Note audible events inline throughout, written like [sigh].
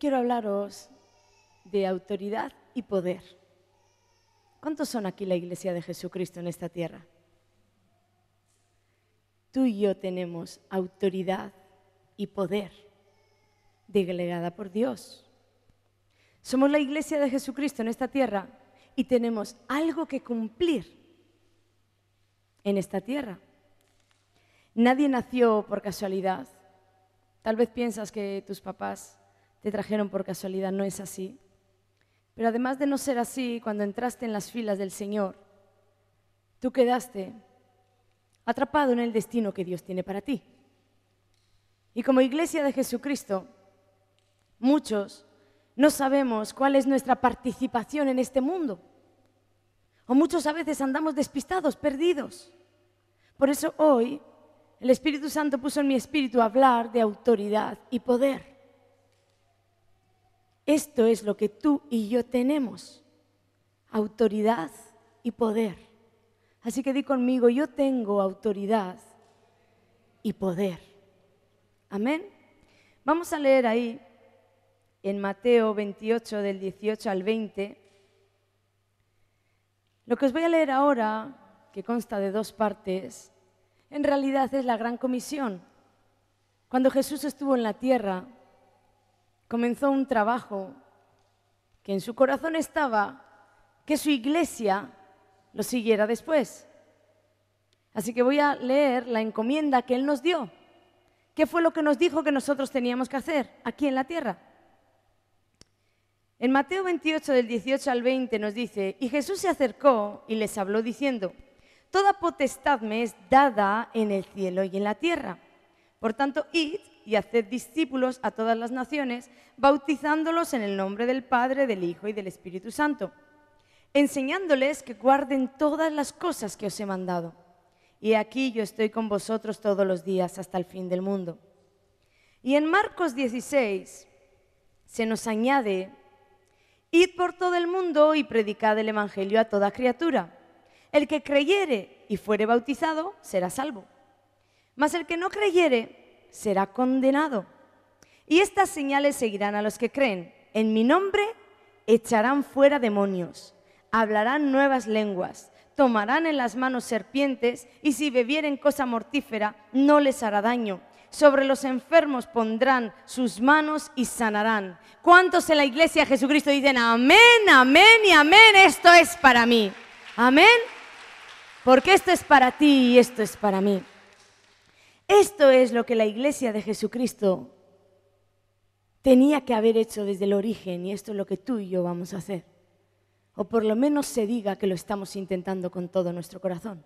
quiero hablaros de autoridad y poder. ¿Cuántos son aquí la iglesia de Jesucristo en esta tierra? Tú y yo tenemos autoridad y poder delegada por Dios. Somos la iglesia de Jesucristo en esta tierra y tenemos algo que cumplir en esta tierra. Nadie nació por casualidad. Tal vez piensas que tus papás te trajeron por casualidad, no es así. Pero además de no ser así, cuando entraste en las filas del Señor, tú quedaste atrapado en el destino que Dios tiene para ti. Y como iglesia de Jesucristo, muchos no sabemos cuál es nuestra participación en este mundo. O muchos a veces andamos despistados, perdidos. Por eso hoy el Espíritu Santo puso en mi espíritu hablar de autoridad y poder. Esto es lo que tú y yo tenemos, autoridad y poder. Así que di conmigo, yo tengo autoridad y poder. Amén. Vamos a leer ahí en Mateo 28 del 18 al 20. Lo que os voy a leer ahora, que consta de dos partes, en realidad es la gran comisión. Cuando Jesús estuvo en la tierra, comenzó un trabajo que en su corazón estaba que su iglesia lo siguiera después. Así que voy a leer la encomienda que Él nos dio. ¿Qué fue lo que nos dijo que nosotros teníamos que hacer aquí en la tierra? En Mateo 28 del 18 al 20 nos dice, y Jesús se acercó y les habló diciendo, Toda potestad me es dada en el cielo y en la tierra. Por tanto, id y haced discípulos a todas las naciones, bautizándolos en el nombre del Padre, del Hijo y del Espíritu Santo, enseñándoles que guarden todas las cosas que os he mandado. Y aquí yo estoy con vosotros todos los días hasta el fin del mundo. Y en Marcos 16 se nos añade, id por todo el mundo y predicad el Evangelio a toda criatura. El que creyere y fuere bautizado será salvo. Mas el que no creyere será condenado. Y estas señales seguirán a los que creen. En mi nombre echarán fuera demonios, hablarán nuevas lenguas, tomarán en las manos serpientes y si bebieren cosa mortífera no les hará daño. Sobre los enfermos pondrán sus manos y sanarán. ¿Cuántos en la iglesia de Jesucristo dicen amén, amén y amén? Esto es para mí. Amén. Porque esto es para ti y esto es para mí. Esto es lo que la iglesia de Jesucristo tenía que haber hecho desde el origen y esto es lo que tú y yo vamos a hacer. O por lo menos se diga que lo estamos intentando con todo nuestro corazón.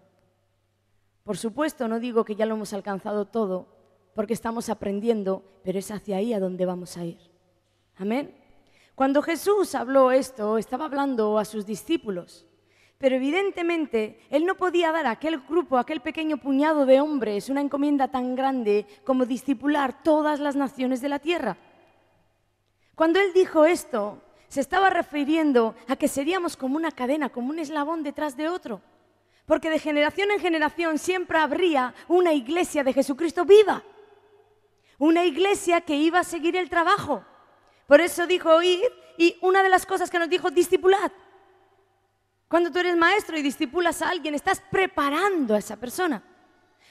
Por supuesto, no digo que ya lo hemos alcanzado todo, porque estamos aprendiendo, pero es hacia ahí a donde vamos a ir. Amén. Cuando Jesús habló esto, estaba hablando a sus discípulos. Pero evidentemente él no podía dar a aquel grupo, a aquel pequeño puñado de hombres, una encomienda tan grande como discipular todas las naciones de la tierra. Cuando él dijo esto, se estaba refiriendo a que seríamos como una cadena, como un eslabón detrás de otro. Porque de generación en generación siempre habría una iglesia de Jesucristo viva. Una iglesia que iba a seguir el trabajo. Por eso dijo oíd, y una de las cosas que nos dijo discipulad. Cuando tú eres maestro y discipulas a alguien, estás preparando a esa persona.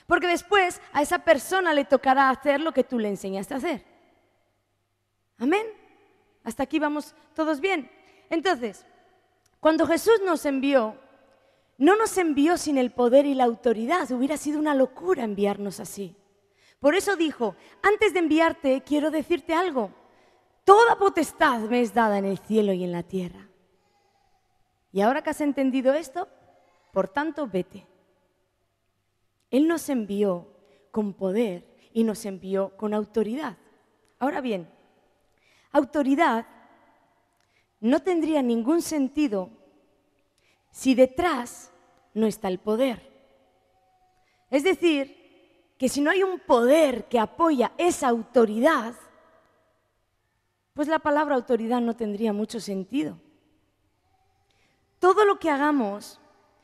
Porque después a esa persona le tocará hacer lo que tú le enseñaste a hacer. Amén. Hasta aquí vamos todos bien. Entonces, cuando Jesús nos envió, no nos envió sin el poder y la autoridad. Hubiera sido una locura enviarnos así. Por eso dijo, antes de enviarte quiero decirte algo. Toda potestad me es dada en el cielo y en la tierra. Y ahora que has entendido esto, por tanto, vete. Él nos envió con poder y nos envió con autoridad. Ahora bien, autoridad no tendría ningún sentido si detrás no está el poder. Es decir, que si no hay un poder que apoya esa autoridad, pues la palabra autoridad no tendría mucho sentido todo lo que hagamos,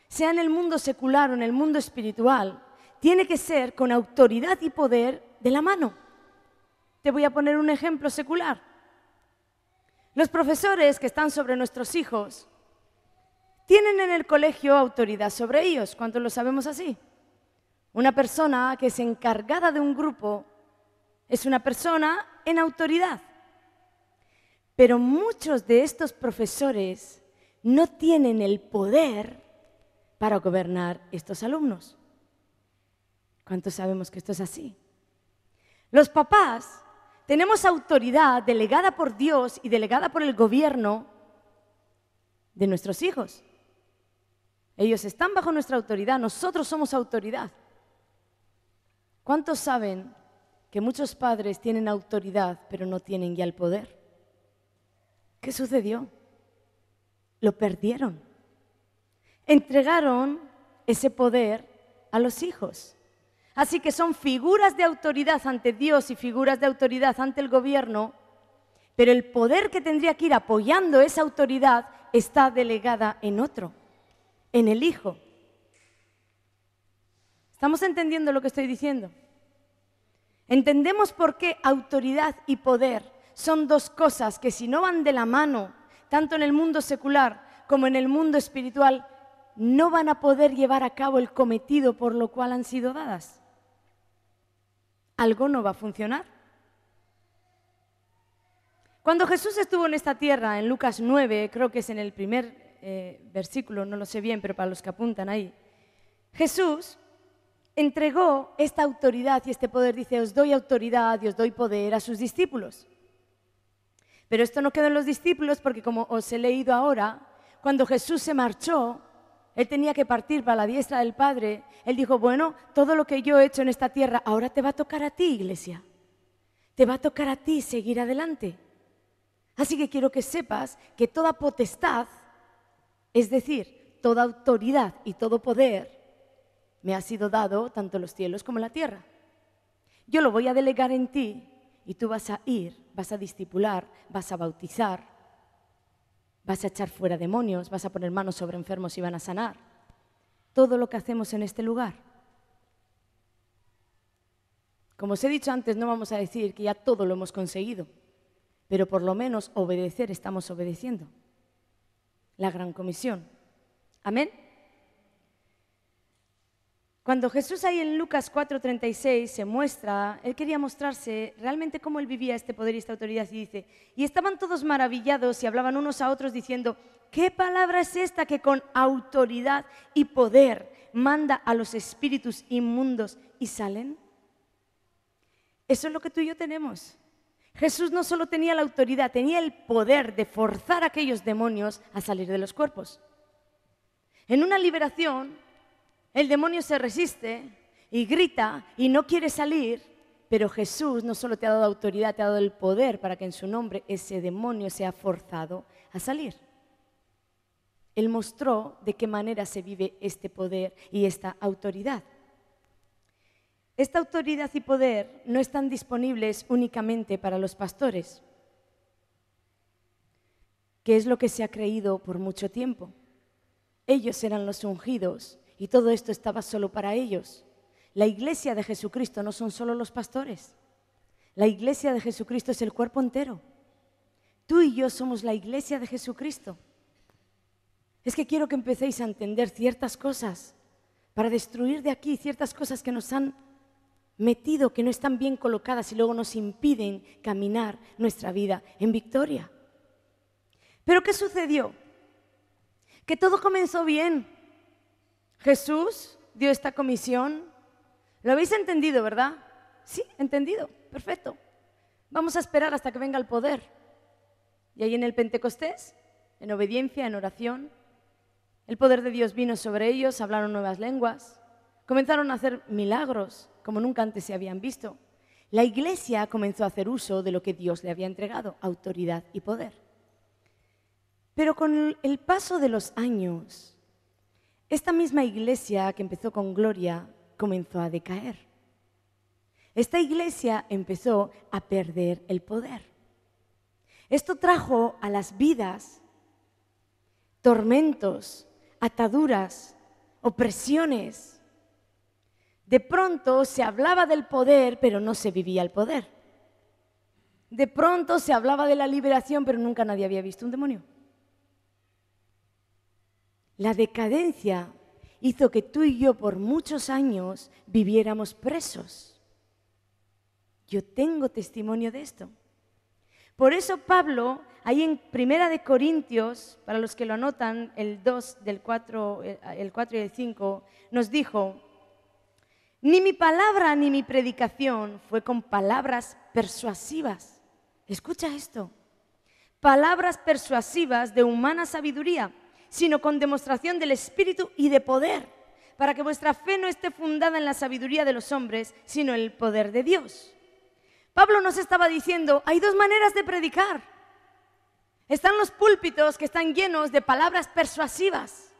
sea en el mundo secular o en el mundo espiritual, tiene que ser con autoridad y poder de la mano. Te voy a poner un ejemplo secular. Los profesores que están sobre nuestros hijos tienen en el colegio autoridad sobre ellos. ¿Cuántos lo sabemos así? Una persona que es encargada de un grupo es una persona en autoridad. Pero muchos de estos profesores no tienen el poder para gobernar estos alumnos. ¿Cuántos sabemos que esto es así? Los papás tenemos autoridad delegada por Dios y delegada por el gobierno de nuestros hijos. Ellos están bajo nuestra autoridad, nosotros somos autoridad. ¿Cuántos saben que muchos padres tienen autoridad pero no tienen ya el poder? ¿Qué sucedió? lo perdieron. Entregaron ese poder a los hijos. Así que son figuras de autoridad ante Dios y figuras de autoridad ante el gobierno, pero el poder que tendría que ir apoyando esa autoridad está delegada en otro, en el hijo. ¿Estamos entendiendo lo que estoy diciendo? Entendemos por qué autoridad y poder son dos cosas que si no van de la mano tanto en el mundo secular como en el mundo espiritual, no van a poder llevar a cabo el cometido por lo cual han sido dadas. Algo no va a funcionar. Cuando Jesús estuvo en esta tierra, en Lucas 9, creo que es en el primer eh, versículo, no lo sé bien, pero para los que apuntan ahí, Jesús entregó esta autoridad y este poder, dice, os doy autoridad y os doy poder a sus discípulos. Pero esto no quedó en los discípulos porque como os he leído ahora, cuando Jesús se marchó, él tenía que partir para la diestra del Padre. Él dijo, bueno, todo lo que yo he hecho en esta tierra, ahora te va a tocar a ti, iglesia. Te va a tocar a ti seguir adelante. Así que quiero que sepas que toda potestad, es decir, toda autoridad y todo poder, me ha sido dado tanto los cielos como la tierra. Yo lo voy a delegar en ti y tú vas a ir vas a discipular, vas a bautizar, vas a echar fuera demonios, vas a poner manos sobre enfermos y van a sanar. Todo lo que hacemos en este lugar. Como os he dicho antes, no vamos a decir que ya todo lo hemos conseguido, pero por lo menos obedecer estamos obedeciendo. La gran comisión. Amén. Cuando Jesús ahí en Lucas 4:36 se muestra, él quería mostrarse realmente cómo él vivía este poder y esta autoridad y dice, y estaban todos maravillados y hablaban unos a otros diciendo, ¿qué palabra es esta que con autoridad y poder manda a los espíritus inmundos y salen? Eso es lo que tú y yo tenemos. Jesús no solo tenía la autoridad, tenía el poder de forzar a aquellos demonios a salir de los cuerpos. En una liberación el demonio se resiste y grita y no quiere salir, pero Jesús no solo te ha dado autoridad, te ha dado el poder para que en su nombre ese demonio sea forzado a salir. Él mostró de qué manera se vive este poder y esta autoridad. Esta autoridad y poder no están disponibles únicamente para los pastores, que es lo que se ha creído por mucho tiempo. Ellos eran los ungidos y todo esto estaba solo para ellos. La iglesia de Jesucristo no son solo los pastores. La iglesia de Jesucristo es el cuerpo entero. Tú y yo somos la iglesia de Jesucristo. Es que quiero que empecéis a entender ciertas cosas para destruir de aquí ciertas cosas que nos han metido, que no están bien colocadas y luego nos impiden caminar nuestra vida en victoria. Pero ¿qué sucedió? Que todo comenzó bien. Jesús dio esta comisión. ¿Lo habéis entendido, verdad? Sí, entendido. Perfecto. Vamos a esperar hasta que venga el poder. Y ahí en el Pentecostés, en obediencia, en oración, el poder de Dios vino sobre ellos, hablaron nuevas lenguas, comenzaron a hacer milagros como nunca antes se habían visto. La iglesia comenzó a hacer uso de lo que Dios le había entregado, autoridad y poder. Pero con el paso de los años, esta misma iglesia que empezó con gloria comenzó a decaer. Esta iglesia empezó a perder el poder. Esto trajo a las vidas tormentos, ataduras, opresiones. De pronto se hablaba del poder, pero no se vivía el poder. De pronto se hablaba de la liberación, pero nunca nadie había visto un demonio. La decadencia hizo que tú y yo por muchos años viviéramos presos. Yo tengo testimonio de esto. Por eso Pablo, ahí en Primera de Corintios, para los que lo anotan, el 2 del 4, eh, el 4 y el 5, nos dijo, ni mi palabra ni mi predicación fue con palabras persuasivas. Escucha esto. Palabras persuasivas de humana sabiduría sino con demostración del Espíritu y de poder, para que vuestra fe no esté fundada en la sabiduría de los hombres, sino en el poder de Dios. Pablo nos estaba diciendo, hay dos maneras de predicar. Están los púlpitos que están llenos de palabras persuasivas.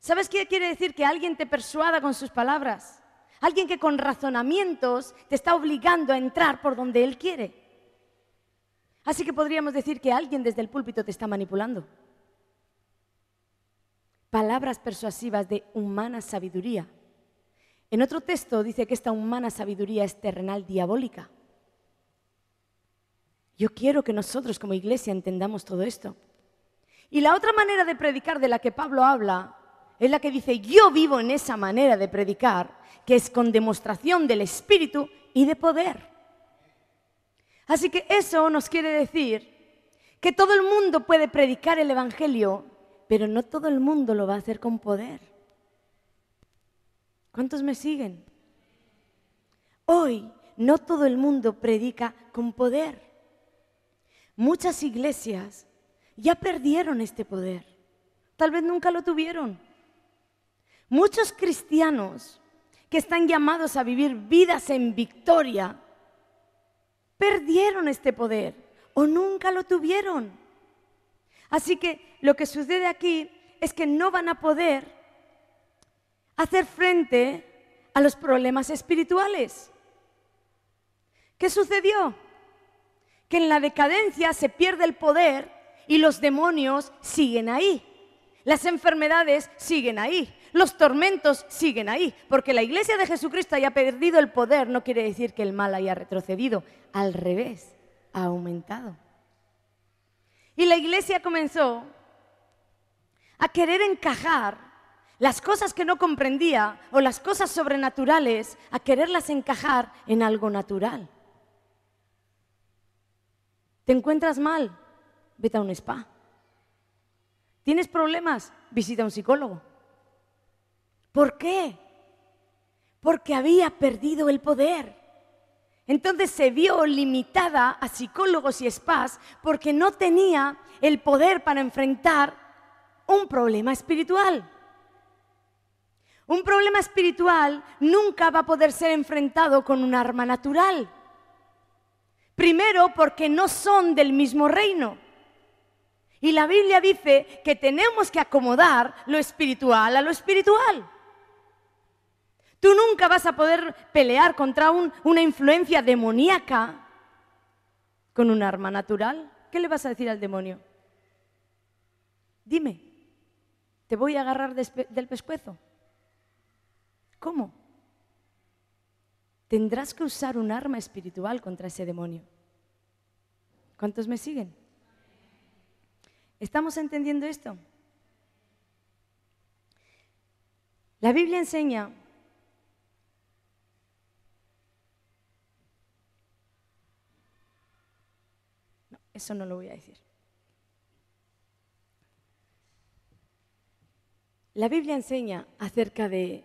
¿Sabes qué quiere decir? Que alguien te persuada con sus palabras. Alguien que con razonamientos te está obligando a entrar por donde él quiere. Así que podríamos decir que alguien desde el púlpito te está manipulando palabras persuasivas de humana sabiduría. En otro texto dice que esta humana sabiduría es terrenal diabólica. Yo quiero que nosotros como iglesia entendamos todo esto. Y la otra manera de predicar de la que Pablo habla es la que dice, yo vivo en esa manera de predicar, que es con demostración del Espíritu y de poder. Así que eso nos quiere decir que todo el mundo puede predicar el Evangelio pero no todo el mundo lo va a hacer con poder. ¿Cuántos me siguen? Hoy no todo el mundo predica con poder. Muchas iglesias ya perdieron este poder. Tal vez nunca lo tuvieron. Muchos cristianos que están llamados a vivir vidas en victoria perdieron este poder o nunca lo tuvieron. Así que lo que sucede aquí es que no van a poder hacer frente a los problemas espirituales. ¿Qué sucedió? Que en la decadencia se pierde el poder y los demonios siguen ahí. Las enfermedades siguen ahí. Los tormentos siguen ahí. Porque la iglesia de Jesucristo haya perdido el poder no quiere decir que el mal haya retrocedido. Al revés, ha aumentado. Y la iglesia comenzó a querer encajar las cosas que no comprendía o las cosas sobrenaturales, a quererlas encajar en algo natural. ¿Te encuentras mal? Vete a un spa. ¿Tienes problemas? Visita a un psicólogo. ¿Por qué? Porque había perdido el poder. Entonces se vio limitada a psicólogos y spas porque no tenía el poder para enfrentar un problema espiritual. Un problema espiritual nunca va a poder ser enfrentado con un arma natural. Primero porque no son del mismo reino. Y la Biblia dice que tenemos que acomodar lo espiritual a lo espiritual. Tú nunca vas a poder pelear contra una influencia demoníaca con un arma natural. ¿Qué le vas a decir al demonio? Dime, ¿te voy a agarrar del pescuezo? ¿Cómo? Tendrás que usar un arma espiritual contra ese demonio. ¿Cuántos me siguen? ¿Estamos entendiendo esto? La Biblia enseña eso no lo voy a decir. La Biblia enseña acerca de,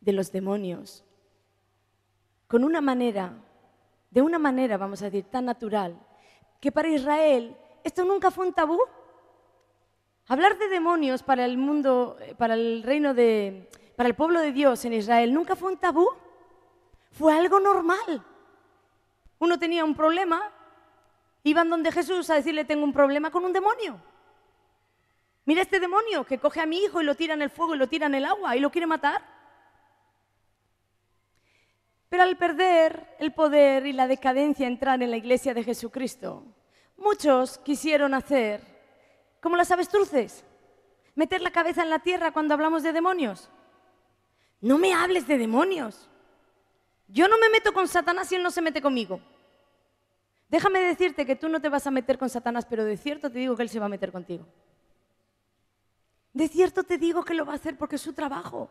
de los demonios con una manera, de una manera, vamos a decir, tan natural, que para Israel esto nunca fue un tabú. Hablar de demonios para el mundo, eh, para el reino de, para el pueblo de Dios en Israel nunca fue un tabú. Fue algo normal. Uno tenía un problema, Iban donde Jesús a decirle, tengo un problema con un demonio. Mira este demonio que coge a mi hijo y lo tira en el fuego y lo tira en el agua y lo quiere matar. Pero al perder el poder y la decadencia entrar en la iglesia de Jesucristo, muchos quisieron hacer como las avestruces, meter la cabeza en la tierra cuando hablamos de demonios. No me hables de demonios. Yo no me meto con Satanás si él no se mete conmigo. Déjame decirte que tú no te vas a meter con Satanás, pero de cierto te digo que él se va a meter contigo. De cierto te digo que lo va a hacer porque es su trabajo.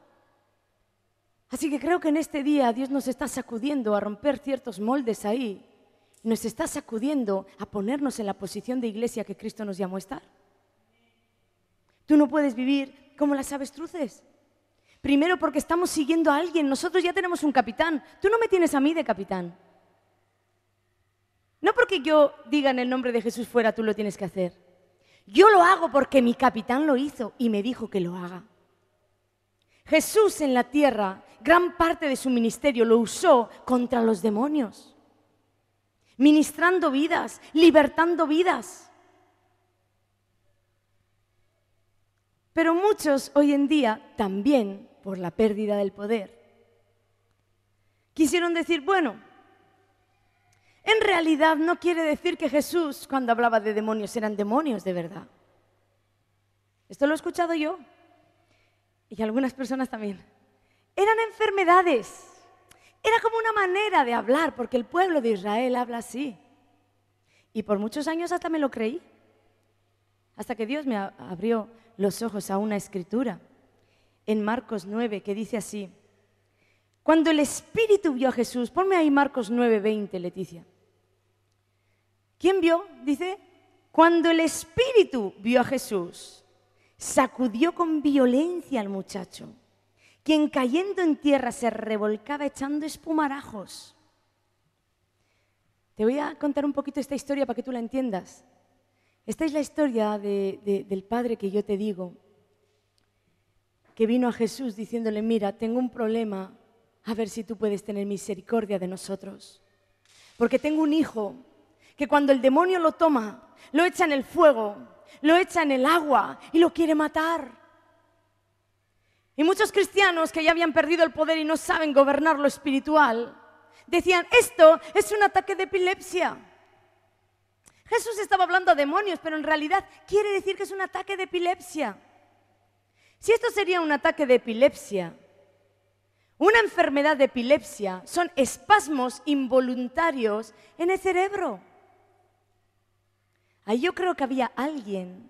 Así que creo que en este día Dios nos está sacudiendo a romper ciertos moldes ahí. Nos está sacudiendo a ponernos en la posición de iglesia que Cristo nos llamó a estar. Tú no puedes vivir como las avestruces. Primero porque estamos siguiendo a alguien. Nosotros ya tenemos un capitán. Tú no me tienes a mí de capitán. No porque yo diga en el nombre de Jesús fuera, tú lo tienes que hacer. Yo lo hago porque mi capitán lo hizo y me dijo que lo haga. Jesús en la tierra, gran parte de su ministerio lo usó contra los demonios, ministrando vidas, libertando vidas. Pero muchos hoy en día, también por la pérdida del poder, quisieron decir, bueno, en realidad no quiere decir que Jesús, cuando hablaba de demonios, eran demonios de verdad. Esto lo he escuchado yo y algunas personas también. Eran enfermedades. Era como una manera de hablar, porque el pueblo de Israel habla así. Y por muchos años hasta me lo creí, hasta que Dios me abrió los ojos a una escritura en Marcos 9 que dice así, cuando el Espíritu vio a Jesús, ponme ahí Marcos 9, 20, Leticia. ¿Quién vio? Dice, cuando el espíritu vio a Jesús, sacudió con violencia al muchacho, quien cayendo en tierra se revolcaba echando espumarajos. Te voy a contar un poquito esta historia para que tú la entiendas. Esta es la historia del padre que yo te digo, que vino a Jesús diciéndole, mira, tengo un problema, a ver si tú puedes tener misericordia de nosotros, porque tengo un hijo que cuando el demonio lo toma, lo echa en el fuego, lo echa en el agua y lo quiere matar. Y muchos cristianos que ya habían perdido el poder y no saben gobernar lo espiritual, decían, esto es un ataque de epilepsia. Jesús estaba hablando a demonios, pero en realidad quiere decir que es un ataque de epilepsia. Si esto sería un ataque de epilepsia, una enfermedad de epilepsia son espasmos involuntarios en el cerebro. Ahí yo creo que había alguien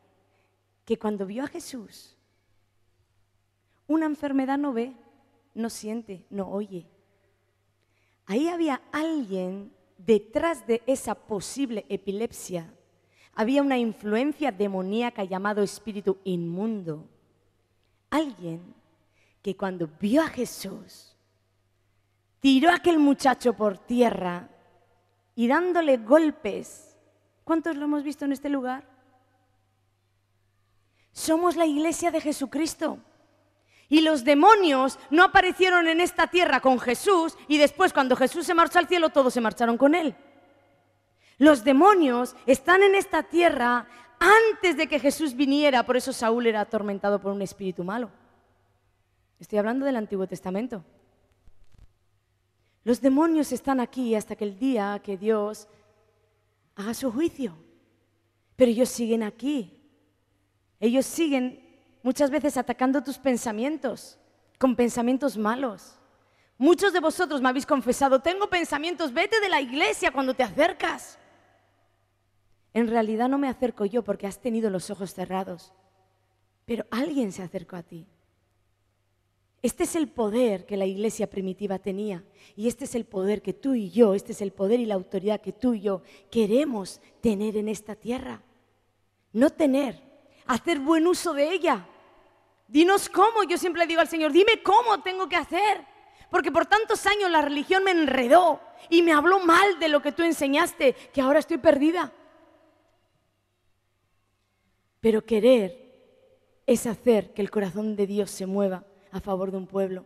que cuando vio a Jesús, una enfermedad no ve, no siente, no oye. Ahí había alguien detrás de esa posible epilepsia. Había una influencia demoníaca llamado espíritu inmundo. Alguien que cuando vio a Jesús, tiró a aquel muchacho por tierra y dándole golpes ¿Cuántos lo hemos visto en este lugar? Somos la iglesia de Jesucristo. Y los demonios no aparecieron en esta tierra con Jesús y después cuando Jesús se marchó al cielo todos se marcharon con él. Los demonios están en esta tierra antes de que Jesús viniera, por eso Saúl era atormentado por un espíritu malo. Estoy hablando del Antiguo Testamento. Los demonios están aquí hasta que el día que Dios haga su juicio. Pero ellos siguen aquí. Ellos siguen muchas veces atacando tus pensamientos con pensamientos malos. Muchos de vosotros me habéis confesado, tengo pensamientos, vete de la iglesia cuando te acercas. En realidad no me acerco yo porque has tenido los ojos cerrados, pero alguien se acercó a ti. Este es el poder que la iglesia primitiva tenía y este es el poder que tú y yo, este es el poder y la autoridad que tú y yo queremos tener en esta tierra. No tener, hacer buen uso de ella. Dinos cómo, yo siempre le digo al Señor, dime cómo tengo que hacer. Porque por tantos años la religión me enredó y me habló mal de lo que tú enseñaste, que ahora estoy perdida. Pero querer es hacer que el corazón de Dios se mueva a favor de un pueblo.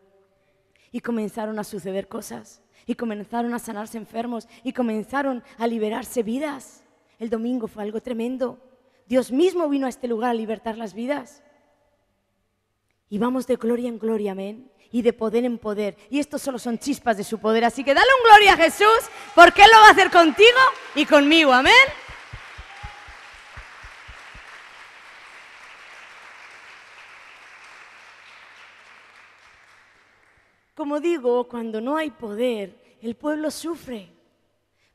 Y comenzaron a suceder cosas, y comenzaron a sanarse enfermos, y comenzaron a liberarse vidas. El domingo fue algo tremendo. Dios mismo vino a este lugar a libertar las vidas. Y vamos de gloria en gloria, amén. Y de poder en poder. Y estos solo son chispas de su poder. Así que dale un gloria a Jesús, porque Él lo va a hacer contigo y conmigo, amén. como digo, cuando no hay poder, el pueblo sufre.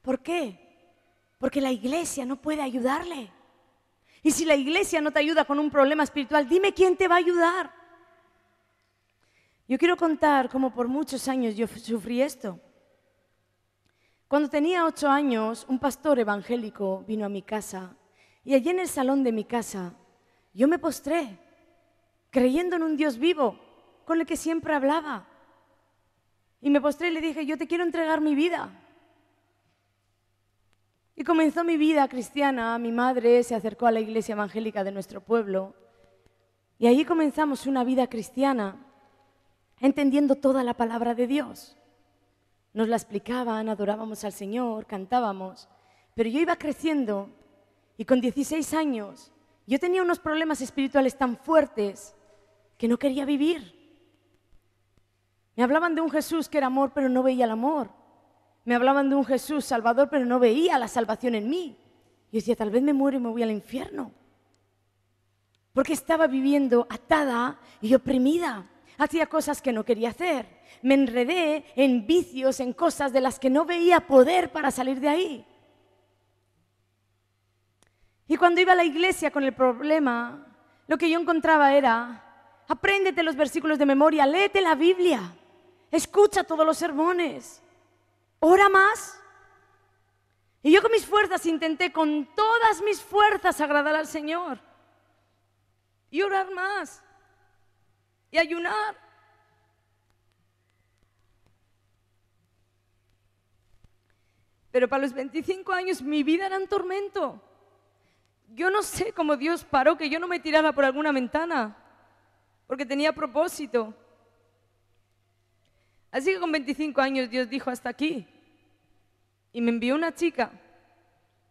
¿Por qué? Porque la iglesia no puede ayudarle. Y si la iglesia no te ayuda con un problema espiritual, dime quién te va a ayudar. Yo quiero contar cómo por muchos años yo sufrí esto. Cuando tenía ocho años, un pastor evangélico vino a mi casa y allí en el salón de mi casa yo me postré, creyendo en un Dios vivo con el que siempre hablaba. Y me postré y le dije, yo te quiero entregar mi vida. Y comenzó mi vida cristiana. Mi madre se acercó a la iglesia evangélica de nuestro pueblo. Y ahí comenzamos una vida cristiana, entendiendo toda la palabra de Dios. Nos la explicaban, adorábamos al Señor, cantábamos. Pero yo iba creciendo y con 16 años yo tenía unos problemas espirituales tan fuertes que no quería vivir. Me hablaban de un Jesús que era amor, pero no veía el amor. Me hablaban de un Jesús salvador, pero no veía la salvación en mí. Y decía, tal vez me muero y me voy al infierno. Porque estaba viviendo atada y oprimida. Hacía cosas que no quería hacer. Me enredé en vicios, en cosas de las que no veía poder para salir de ahí. Y cuando iba a la iglesia con el problema, lo que yo encontraba era, apréndete los versículos de memoria, léete la Biblia. Escucha todos los sermones. Ora más. Y yo con mis fuerzas intenté con todas mis fuerzas agradar al Señor. Y orar más. Y ayunar. Pero para los 25 años mi vida era un tormento. Yo no sé cómo Dios paró que yo no me tiraba por alguna ventana, porque tenía propósito. Así que con 25 años Dios dijo hasta aquí. Y me envió una chica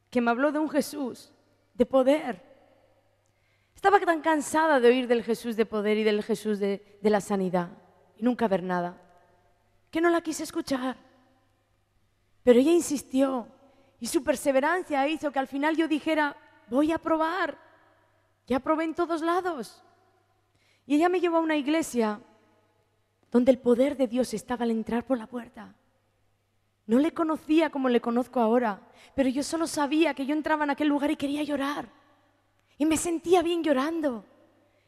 que me habló de un Jesús de poder. Estaba tan cansada de oír del Jesús de poder y del Jesús de, la sanidad y nunca ver nada, que no la quise escuchar. Pero ella insistió y su perseverancia hizo que al final yo dijera, voy a probar. Ya probé en todos lados. Y ella me llevó a una iglesia donde el poder de Dios estaba al entrar por la puerta. No le conocía como le conozco ahora, pero yo solo sabía que yo entraba en aquel lugar y quería llorar. Y me sentía bien llorando.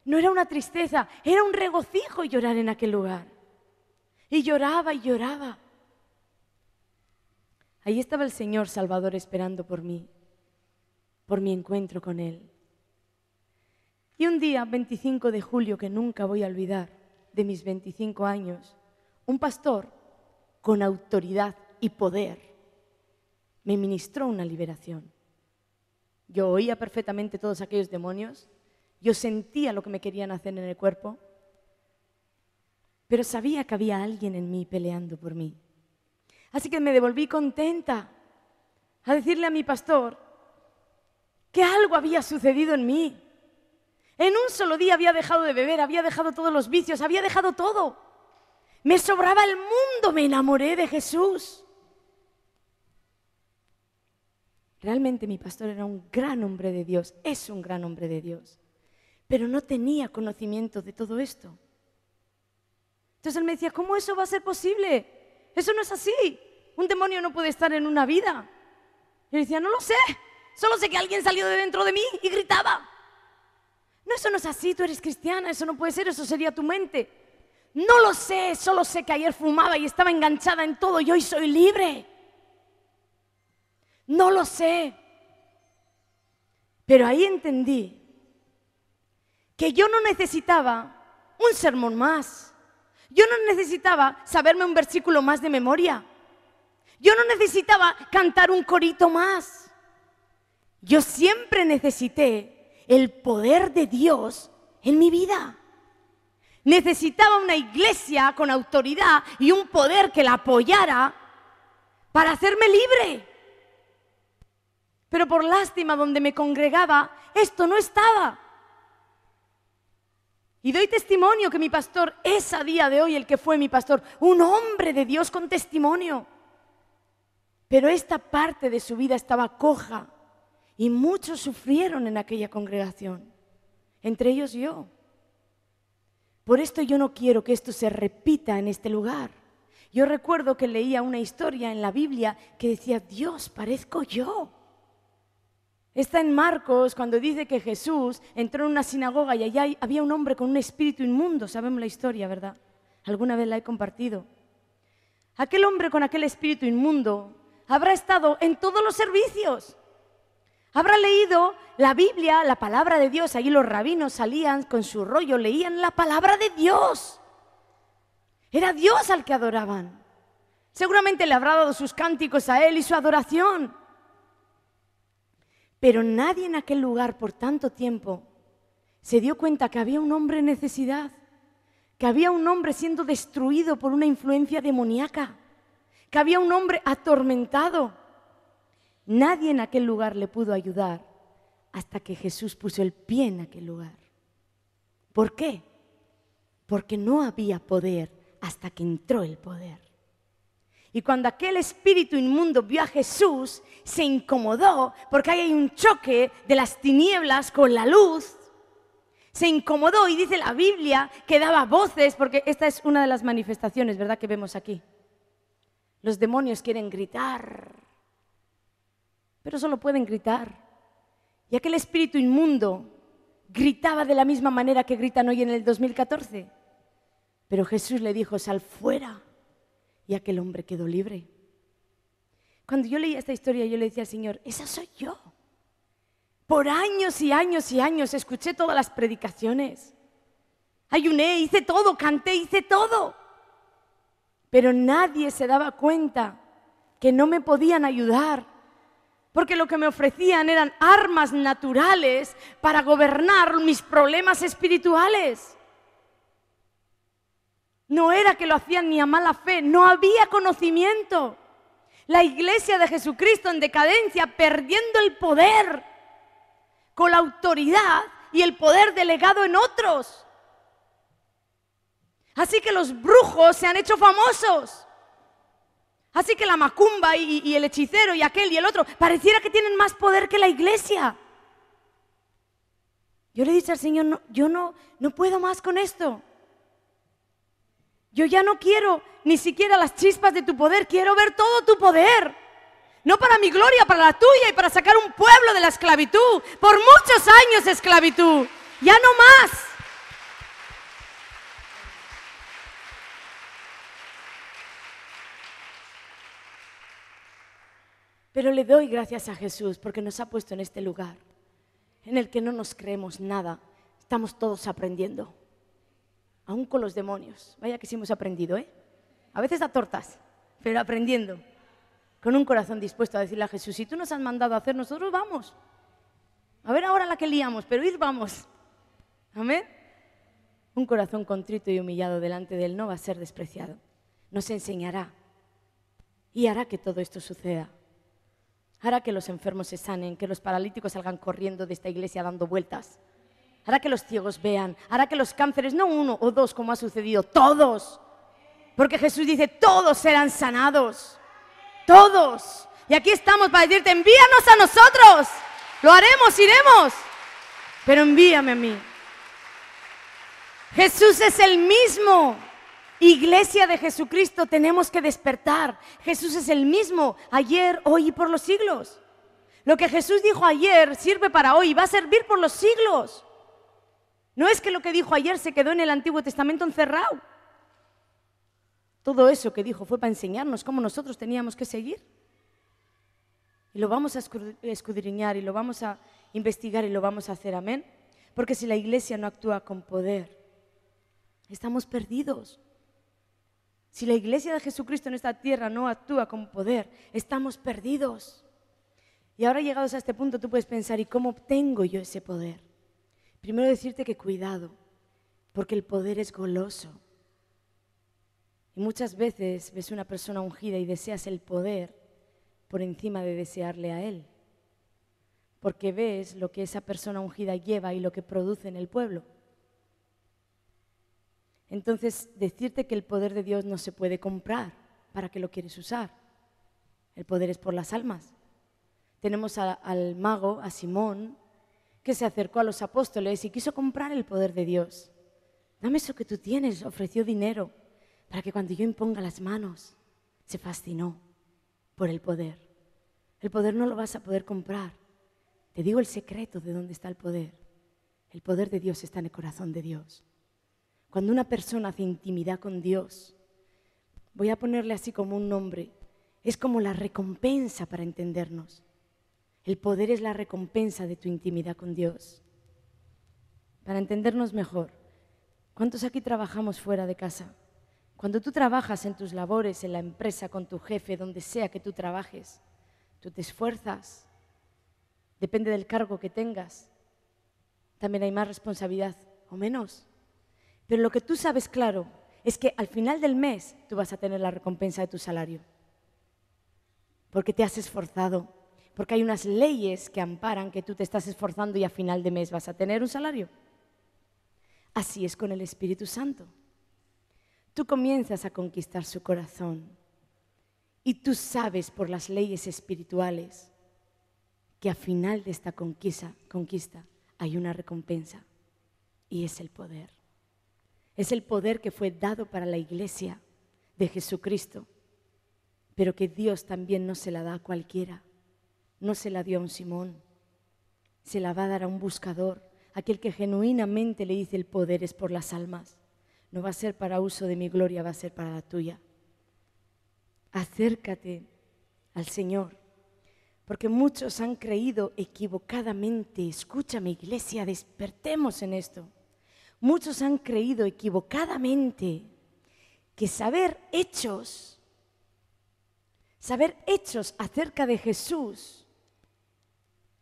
No era una tristeza, era un regocijo llorar en aquel lugar. Y lloraba y lloraba. Ahí estaba el Señor Salvador esperando por mí, por mi encuentro con Él. Y un día, 25 de julio, que nunca voy a olvidar, de mis 25 años, un pastor con autoridad y poder me ministró una liberación. Yo oía perfectamente todos aquellos demonios, yo sentía lo que me querían hacer en el cuerpo, pero sabía que había alguien en mí peleando por mí. Así que me devolví contenta a decirle a mi pastor que algo había sucedido en mí, en un solo día había dejado de beber, había dejado todos los vicios, había dejado todo. Me sobraba el mundo, me enamoré de Jesús. Realmente mi pastor era un gran hombre de Dios, es un gran hombre de Dios, pero no tenía conocimiento de todo esto. Entonces él me decía, ¿cómo eso va a ser posible? Eso no es así. Un demonio no puede estar en una vida. Y yo decía, no lo sé, solo sé que alguien salió de dentro de mí y gritaba. No, eso no es así, tú eres cristiana, eso no puede ser, eso sería tu mente. No lo sé, solo sé que ayer fumaba y estaba enganchada en todo y hoy soy libre. No lo sé. Pero ahí entendí que yo no necesitaba un sermón más. Yo no necesitaba saberme un versículo más de memoria. Yo no necesitaba cantar un corito más. Yo siempre necesité el poder de Dios en mi vida. Necesitaba una iglesia con autoridad y un poder que la apoyara para hacerme libre. Pero por lástima donde me congregaba, esto no estaba. Y doy testimonio que mi pastor es a día de hoy el que fue mi pastor, un hombre de Dios con testimonio. Pero esta parte de su vida estaba coja y muchos sufrieron en aquella congregación, entre ellos yo. Por esto yo no quiero que esto se repita en este lugar. Yo recuerdo que leía una historia en la Biblia que decía, Dios, parezco yo. Está en Marcos cuando dice que Jesús entró en una sinagoga y allá había un hombre con un espíritu inmundo. Sabemos la historia, ¿verdad? Alguna vez la he compartido. Aquel hombre con aquel espíritu inmundo habrá estado en todos los servicios habrá leído la Biblia, la palabra de Dios. Allí los rabinos salían con su rollo, leían la palabra de Dios. Era Dios al que adoraban. Seguramente le habrá dado sus cánticos a él y su adoración. Pero nadie en aquel lugar por tanto tiempo se dio cuenta que había un hombre en necesidad, que había un hombre siendo destruido por una influencia demoníaca, que había un hombre atormentado, Nadie en aquel lugar le pudo ayudar hasta que Jesús puso el pie en aquel lugar. ¿Por qué? Porque no había poder hasta que entró el poder. Y cuando aquel espíritu inmundo vio a Jesús, se incomodó porque ahí hay un choque de las tinieblas con la luz. Se incomodó y dice la Biblia que daba voces, porque esta es una de las manifestaciones, ¿verdad?, que vemos aquí. Los demonios quieren gritar pero solo pueden gritar. Y aquel espíritu inmundo gritaba de la misma manera que gritan hoy en el 2014. Pero Jesús le dijo, sal fuera. Y aquel hombre quedó libre. Cuando yo leía esta historia, yo le decía al Señor, esa soy yo. Por años y años y años escuché todas las predicaciones. Ayuné, hice todo, canté, hice todo. Pero nadie se daba cuenta que no me podían ayudar porque lo que me ofrecían eran armas naturales para gobernar mis problemas espirituales. No era que lo hacían ni a mala fe, no había conocimiento. La iglesia de Jesucristo en decadencia, perdiendo el poder con la autoridad y el poder delegado en otros. Así que los brujos se han hecho famosos. Así que la macumba y, el hechicero y aquel y el otro pareciera que tienen más poder que la iglesia. Yo le dije al Señor, yo no, no puedo más con esto. Yo ya no quiero ni siquiera las chispas de tu poder, quiero ver todo tu poder. No para mi gloria, para la tuya y para sacar un pueblo de la esclavitud. Por muchos años esclavitud. Ya no más. Pero le doy gracias a Jesús porque nos ha puesto en este lugar en el que no nos creemos nada. Estamos todos aprendiendo, aún con los demonios. Vaya que sí hemos aprendido, ¿eh? A veces a tortas, pero aprendiendo, con un corazón dispuesto a decirle a Jesús, si tú nos has mandado a hacer, nosotros vamos. A ver ahora la que liamos, pero ir vamos. Amén. Un corazón contrito y humillado delante de Él no va a ser despreciado. Nos enseñará y hará que todo esto suceda. Hará que los enfermos se sanen, que los paralíticos salgan corriendo de esta iglesia dando vueltas. Hará que los ciegos vean, hará que los cánceres, no uno o dos como ha sucedido, todos. Porque Jesús dice, todos serán sanados. Todos. Y aquí estamos para decirte, envíanos a nosotros. Lo haremos, iremos. Pero envíame a mí. Jesús es el mismo. Iglesia de Jesucristo, tenemos que despertar. Jesús es el mismo ayer, hoy y por los siglos. Lo que Jesús dijo ayer sirve para hoy y va a servir por los siglos. No es que lo que dijo ayer se quedó en el Antiguo Testamento encerrado. Todo eso que dijo fue para enseñarnos cómo nosotros teníamos que seguir. Y lo vamos a escudriñar y lo vamos a investigar y lo vamos a hacer. Amén. Porque si la iglesia no actúa con poder, estamos perdidos. Si la iglesia de Jesucristo en esta tierra no actúa con poder, estamos perdidos. Y ahora llegados a este punto tú puedes pensar, ¿y cómo obtengo yo ese poder? Primero decirte que cuidado, porque el poder es goloso. Y muchas veces ves una persona ungida y deseas el poder por encima de desearle a él, porque ves lo que esa persona ungida lleva y lo que produce en el pueblo. Entonces, decirte que el poder de Dios no se puede comprar, ¿para qué lo quieres usar? El poder es por las almas. Tenemos al mago, a Simón, que se acercó a los apóstoles y quiso comprar el poder de Dios. Dame eso que tú tienes, ofreció dinero, para que cuando yo imponga las manos, se fascinó por el poder. El poder no lo vas a poder comprar. Te digo el secreto de dónde está el poder. El poder de Dios está en el corazón de Dios. Cuando una persona hace intimidad con Dios, voy a ponerle así como un nombre, es como la recompensa para entendernos. El poder es la recompensa de tu intimidad con Dios. Para entendernos mejor, ¿cuántos aquí trabajamos fuera de casa? Cuando tú trabajas en tus labores, en la empresa, con tu jefe, donde sea que tú trabajes, tú te esfuerzas, depende del cargo que tengas, también hay más responsabilidad o menos. Pero lo que tú sabes claro es que al final del mes tú vas a tener la recompensa de tu salario. Porque te has esforzado, porque hay unas leyes que amparan que tú te estás esforzando y a final de mes vas a tener un salario. Así es con el Espíritu Santo. Tú comienzas a conquistar su corazón y tú sabes por las leyes espirituales que al final de esta conquista hay una recompensa y es el poder. Es el poder que fue dado para la iglesia de Jesucristo, pero que Dios también no se la da a cualquiera. No se la dio a un Simón, se la va a dar a un buscador, aquel que genuinamente le dice el poder es por las almas. No va a ser para uso de mi gloria, va a ser para la tuya. Acércate al Señor, porque muchos han creído equivocadamente. Escúchame, iglesia, despertemos en esto. Muchos han creído equivocadamente que saber hechos, saber hechos acerca de Jesús,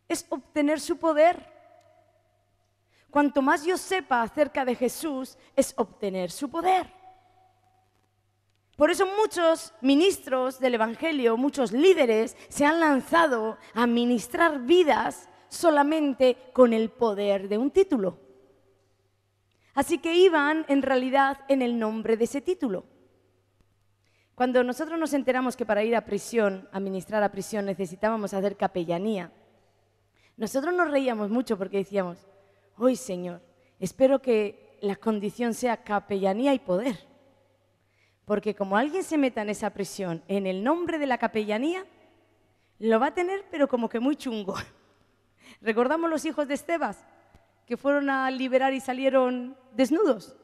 es obtener su poder. Cuanto más yo sepa acerca de Jesús, es obtener su poder. Por eso muchos ministros del Evangelio, muchos líderes se han lanzado a ministrar vidas solamente con el poder de un título. Así que iban en realidad en el nombre de ese título. Cuando nosotros nos enteramos que para ir a prisión, administrar a prisión, necesitábamos hacer capellanía, nosotros nos reíamos mucho porque decíamos, hoy Señor, espero que la condición sea capellanía y poder. Porque como alguien se meta en esa prisión en el nombre de la capellanía, lo va a tener pero como que muy chungo. [laughs] ¿Recordamos los hijos de Estebas? que fueron a liberar y salieron desnudos.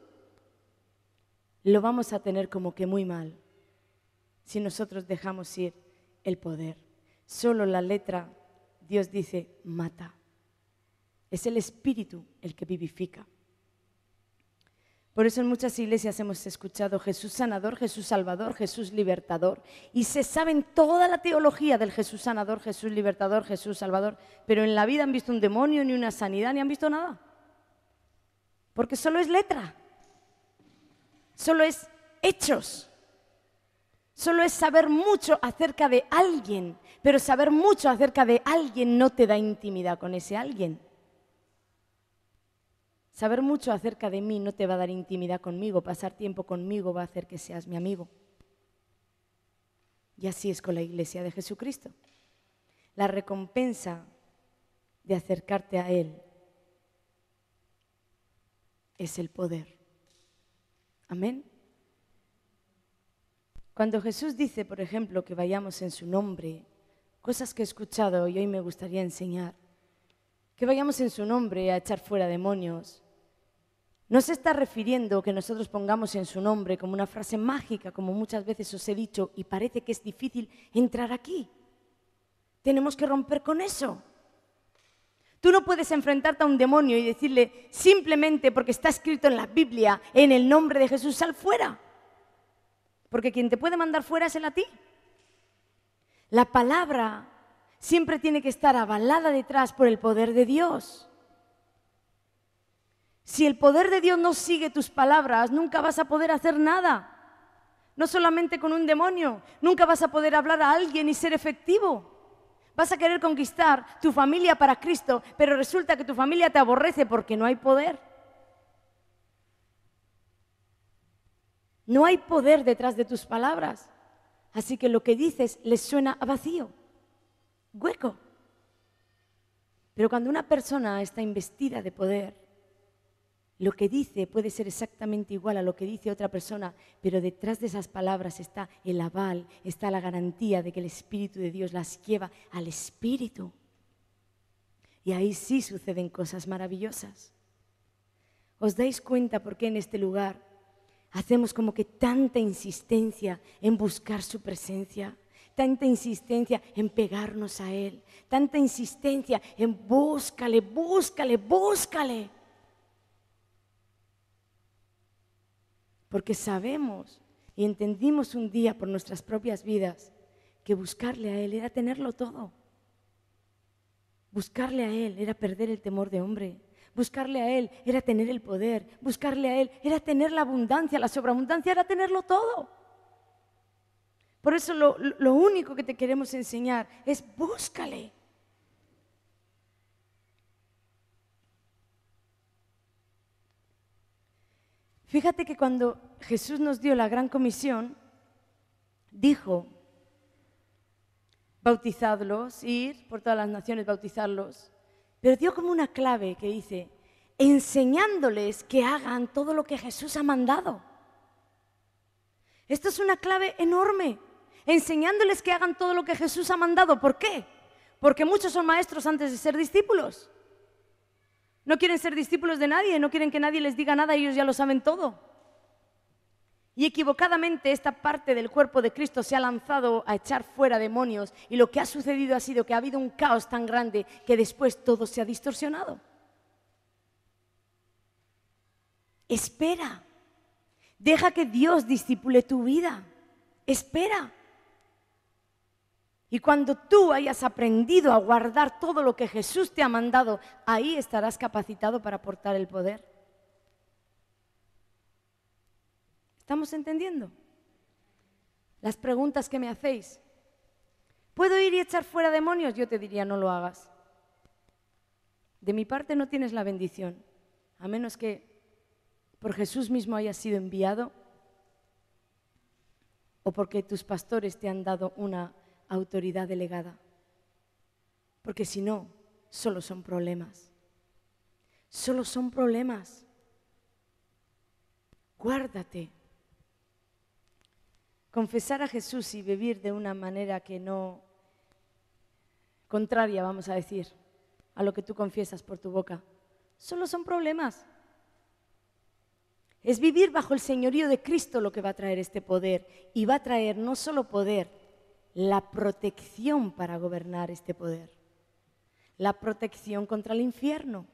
Lo vamos a tener como que muy mal si nosotros dejamos ir el poder. Solo la letra, Dios dice, mata. Es el espíritu el que vivifica. Por eso en muchas iglesias hemos escuchado Jesús sanador, Jesús salvador, Jesús libertador. Y se saben toda la teología del Jesús sanador, Jesús libertador, Jesús salvador. Pero en la vida han visto un demonio, ni una sanidad, ni han visto nada. Porque solo es letra. Solo es hechos. Solo es saber mucho acerca de alguien. Pero saber mucho acerca de alguien no te da intimidad con ese alguien. Saber mucho acerca de mí no te va a dar intimidad conmigo, pasar tiempo conmigo va a hacer que seas mi amigo. Y así es con la iglesia de Jesucristo. La recompensa de acercarte a Él es el poder. Amén. Cuando Jesús dice, por ejemplo, que vayamos en su nombre, cosas que he escuchado y hoy me gustaría enseñar, que vayamos en su nombre a echar fuera demonios, no se está refiriendo que nosotros pongamos en su nombre como una frase mágica, como muchas veces os he dicho, y parece que es difícil entrar aquí. Tenemos que romper con eso. Tú no puedes enfrentarte a un demonio y decirle simplemente porque está escrito en la Biblia, en el nombre de Jesús, sal fuera. Porque quien te puede mandar fuera es él a ti. La palabra siempre tiene que estar avalada detrás por el poder de Dios. Si el poder de Dios no sigue tus palabras, nunca vas a poder hacer nada. No solamente con un demonio, nunca vas a poder hablar a alguien y ser efectivo. Vas a querer conquistar tu familia para Cristo, pero resulta que tu familia te aborrece porque no hay poder. No hay poder detrás de tus palabras. Así que lo que dices les suena a vacío, hueco. Pero cuando una persona está investida de poder, lo que dice puede ser exactamente igual a lo que dice otra persona, pero detrás de esas palabras está el aval, está la garantía de que el Espíritu de Dios las lleva al Espíritu. Y ahí sí suceden cosas maravillosas. ¿Os dais cuenta por qué en este lugar hacemos como que tanta insistencia en buscar su presencia? Tanta insistencia en pegarnos a Él, tanta insistencia en búscale, búscale, búscale. porque sabemos y entendimos un día por nuestras propias vidas que buscarle a Él era tenerlo todo. Buscarle a Él era perder el temor de hombre. Buscarle a Él era tener el poder. Buscarle a Él era tener la abundancia, la sobreabundancia era tenerlo todo. Por eso lo, lo único que te queremos enseñar es búscale. Fíjate que cuando Jesús nos dio la gran comisión, dijo, bautizadlos, ir por todas las naciones, bautizarlos, pero dio como una clave que dice, enseñándoles que hagan todo lo que Jesús ha mandado. Esto es una clave enorme, enseñándoles que hagan todo lo que Jesús ha mandado. ¿Por qué? Porque muchos son maestros antes de ser discípulos. No quieren ser discípulos de nadie, no quieren que nadie les diga nada, ellos ya lo saben todo. Y equivocadamente esta parte del cuerpo de Cristo se ha lanzado a echar fuera demonios y lo que ha sucedido ha sido que ha habido un caos tan grande que después todo se ha distorsionado. Espera. Deja que Dios discipule tu vida. Espera. Y cuando tú hayas aprendido a guardar todo lo que Jesús te ha mandado, ahí estarás capacitado para aportar el poder. ¿Estamos entendiendo? Las preguntas que me hacéis. ¿Puedo ir y echar fuera demonios? Yo te diría, no lo hagas. De mi parte no tienes la bendición, a menos que por Jesús mismo hayas sido enviado o porque tus pastores te han dado una autoridad delegada. Porque si no, solo son problemas. Solo son problemas. Guárdate. Confesar a Jesús y vivir de una manera que no contraria, vamos a decir, a lo que tú confiesas por tu boca, solo son problemas. Es vivir bajo el señorío de Cristo lo que va a traer este poder. Y va a traer no solo poder, la protección para gobernar este poder, la protección contra el infierno,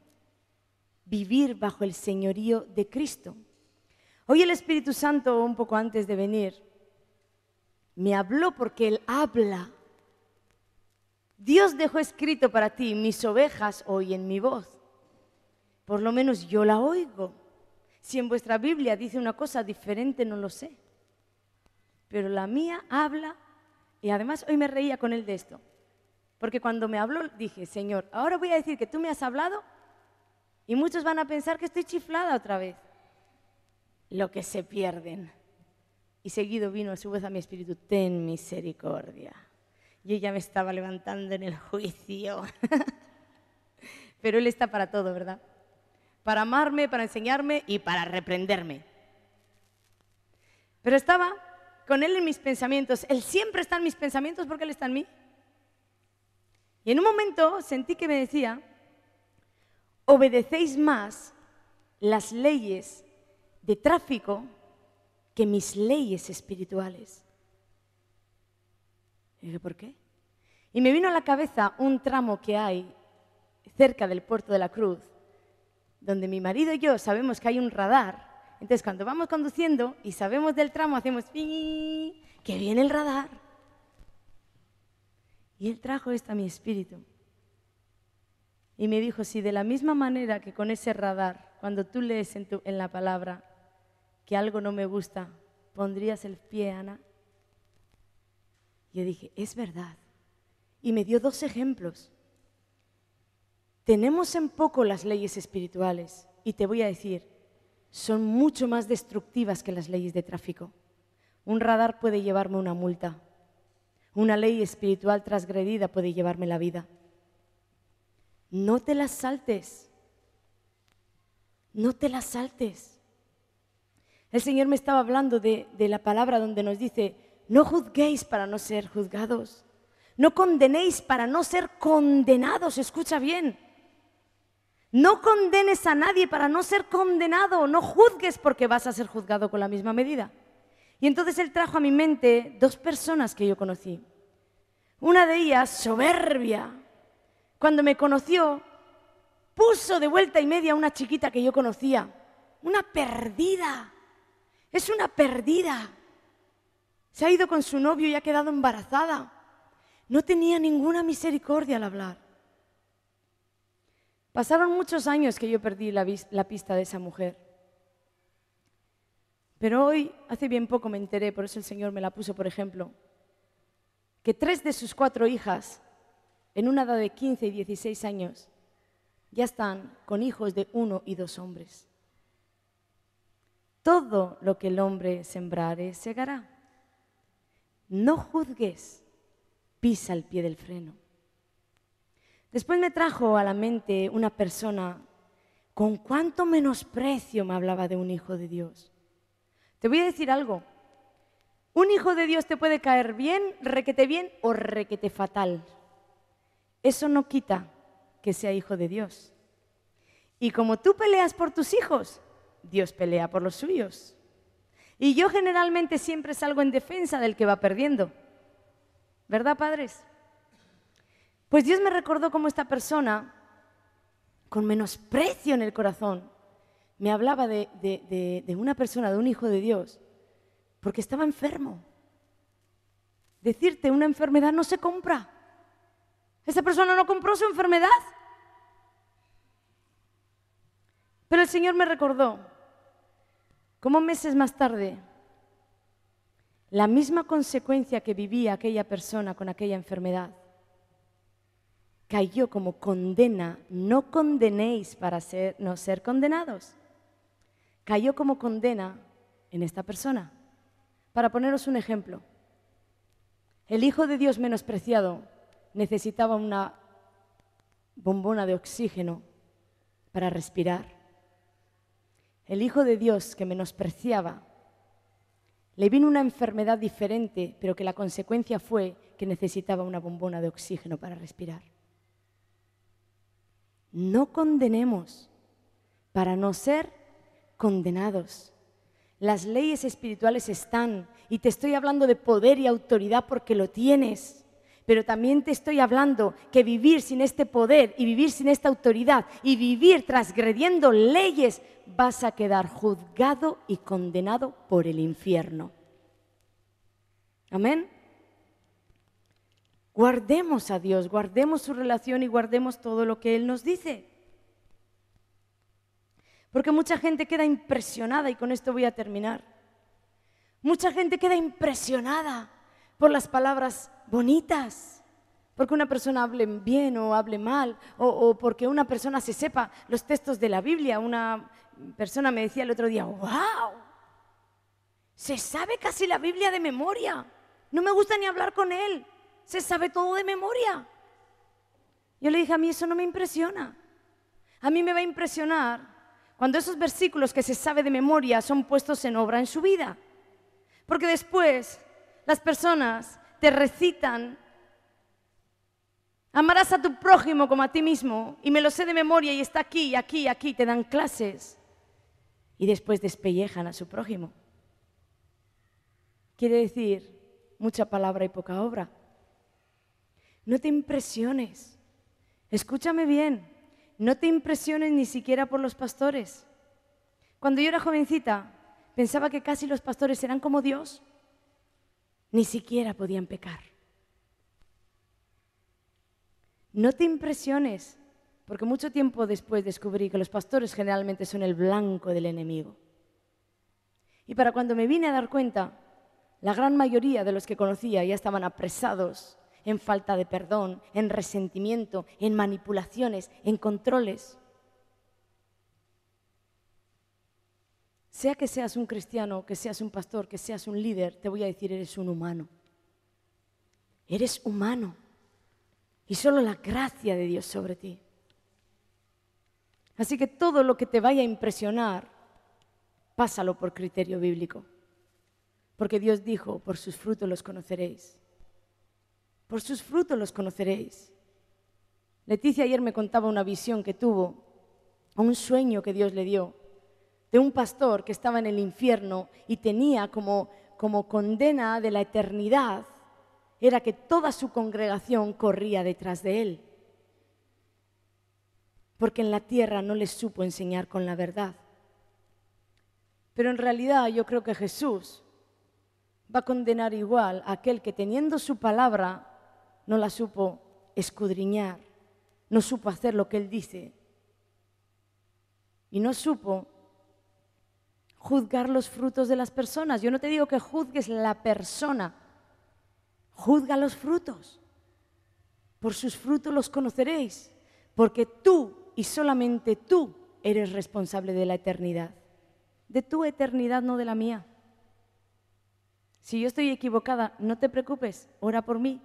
vivir bajo el señorío de Cristo. Hoy el Espíritu Santo, un poco antes de venir, me habló porque Él habla. Dios dejó escrito para ti, mis ovejas hoy en mi voz. Por lo menos yo la oigo. Si en vuestra Biblia dice una cosa diferente, no lo sé. Pero la mía habla y además hoy me reía con él de esto, porque cuando me habló dije, Señor, ahora voy a decir que tú me has hablado y muchos van a pensar que estoy chiflada otra vez. Lo que se pierden. Y seguido vino a su voz a mi espíritu, ten misericordia. Y ella me estaba levantando en el juicio. [laughs] Pero Él está para todo, ¿verdad? Para amarme, para enseñarme y para reprenderme. Pero estaba con Él en mis pensamientos. Él siempre está en mis pensamientos porque Él está en mí. Y en un momento sentí que me decía, obedecéis más las leyes de tráfico que mis leyes espirituales. Y dije, ¿por qué? Y me vino a la cabeza un tramo que hay cerca del puerto de la Cruz, donde mi marido y yo sabemos que hay un radar entonces, cuando vamos conduciendo y sabemos del tramo, hacemos que viene el radar. Y él trajo esto mi espíritu. Y me dijo, si de la misma manera que con ese radar, cuando tú lees en, en la palabra que algo no me gusta, pondrías el pie, Ana. Yo dije, es verdad. Y me dio dos ejemplos. Tenemos en poco las leyes espirituales. Y te voy a decir, son mucho más destructivas que las leyes de tráfico. Un radar puede llevarme una multa. Una ley espiritual transgredida puede llevarme la vida. No te las saltes. No te las saltes. El Señor me estaba hablando de, la palabra donde nos dice, no juzguéis para no ser juzgados. No condenéis para no ser condenados. Escucha bien. No condenes a nadie para no ser condenado, no juzgues porque vas a ser juzgado con la misma medida. Y entonces él trajo a mi mente dos personas que yo conocí. Una de ellas, soberbia, cuando me conoció, puso de vuelta y media a una chiquita que yo conocía, una perdida, es una perdida. Se ha ido con su novio y ha quedado embarazada. No tenía ninguna misericordia al hablar. Pasaron muchos años que yo perdí la, pista de esa mujer. Pero hoy, hace bien poco me enteré, por eso el Señor me la puso, por ejemplo, que tres de sus cuatro hijas, en una edad de 15 y 16 años, ya están con hijos de uno y dos hombres. Todo lo que el hombre sembrare, segará. No juzgues, pisa el pie del freno. Después me trajo a la mente una persona con cuánto menosprecio me hablaba de un hijo de Dios. Te voy a decir algo. Un hijo de Dios te puede caer bien, requete bien o requete fatal. Eso no quita que sea hijo de Dios. Y como tú peleas por tus hijos, Dios pelea por los suyos. Y yo generalmente siempre salgo en defensa del que va perdiendo. ¿Verdad, padres? Pues Dios me recordó cómo esta persona, con menosprecio en el corazón, me hablaba de, una persona, de un hijo de Dios, porque estaba enfermo. Decirte, una enfermedad no se compra. Esa persona no compró su enfermedad. Pero el Señor me recordó cómo meses más tarde, la misma consecuencia que vivía aquella persona con aquella enfermedad cayó como condena, no condenéis para no ser condenados. Cayó como condena en esta persona. Para poneros un ejemplo, el Hijo de Dios menospreciado necesitaba una bombona de oxígeno para respirar. El Hijo de Dios que menospreciaba, le vino una enfermedad diferente, pero que la consecuencia fue que necesitaba una bombona de oxígeno para respirar no condenemos para no ser condenados. Las leyes espirituales están y te estoy hablando de poder y autoridad porque lo tienes. Pero también te estoy hablando que vivir sin este poder y vivir sin esta autoridad y vivir transgrediendo leyes vas a quedar juzgado y condenado por el infierno. Amén. Guardemos a Dios, guardemos su relación y guardemos todo lo que Él nos dice. Porque mucha gente queda impresionada, y con esto voy a terminar, mucha gente queda impresionada por las palabras bonitas, porque una persona hable bien o hable mal, o, o, porque una persona se sepa los textos de la Biblia. Una persona me decía el otro día, wow, se sabe casi la Biblia de memoria, no me gusta ni hablar con él, se sabe todo de memoria. Yo le dije, a mí eso no me impresiona. A mí me va a impresionar cuando esos versículos que se sabe de memoria son puestos en obra en su vida. Porque después las personas te recitan, amarás a tu prójimo como a ti mismo, y me lo sé de memoria y está aquí, aquí, aquí, te dan clases, y después despellejan a su prójimo. Quiere decir mucha palabra y poca obra. No te impresiones. Escúchame bien. No te impresiones ni siquiera por los pastores. Cuando yo era jovencita, pensaba que casi los pastores eran como Dios. Ni siquiera podían pecar. No te impresiones, porque mucho tiempo después descubrí que los pastores generalmente son el blanco del enemigo. Y para cuando me vine a dar cuenta, la gran mayoría de los que conocía ya estaban apresados en falta de perdón, en resentimiento, en manipulaciones, en controles. Sea que seas un cristiano, que seas un pastor, que seas un líder, te voy a decir, eres un humano. Eres humano. Y solo la gracia de Dios sobre ti. Así que todo lo que te vaya a impresionar, pásalo por criterio bíblico. Porque Dios dijo, por sus frutos los conoceréis. Por sus frutos los conoceréis. Leticia ayer me contaba una visión que tuvo, un sueño que Dios le dio, de un pastor que estaba en el infierno y tenía como, como condena de la eternidad, era que toda su congregación corría detrás de él, porque en la tierra no les supo enseñar con la verdad. Pero en realidad yo creo que Jesús va a condenar igual a aquel que teniendo su palabra no la supo escudriñar, no supo hacer lo que él dice y no supo juzgar los frutos de las personas. Yo no te digo que juzgues la persona, juzga los frutos. Por sus frutos los conoceréis, porque tú y solamente tú eres responsable de la eternidad, de tu eternidad, no de la mía. Si yo estoy equivocada, no te preocupes, ora por mí,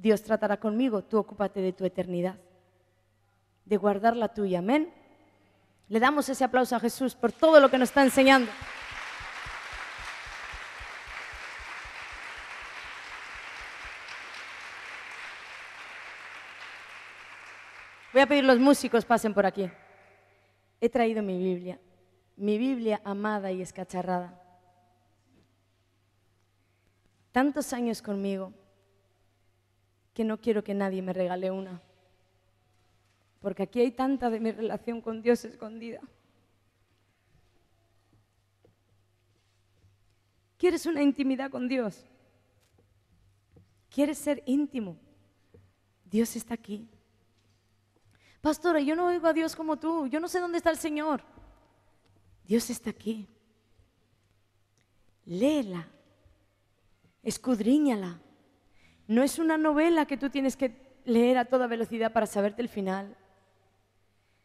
Dios tratará conmigo, tú ocúpate de tu eternidad, de guardar la tuya. Amén. Le damos ese aplauso a Jesús por todo lo que nos está enseñando. Voy a pedir los músicos pasen por aquí. He traído mi Biblia, mi Biblia amada y escacharrada. Tantos años conmigo que no quiero que nadie me regale una. Porque aquí hay tanta de mi relación con Dios escondida. ¿Quieres una intimidad con Dios? ¿Quieres ser íntimo? Dios está aquí. Pastora, yo no oigo a Dios como tú. Yo no sé dónde está el Señor. Dios está aquí. Léela. Escudriñala. No es una novela que tú tienes que leer a toda velocidad para saberte el final.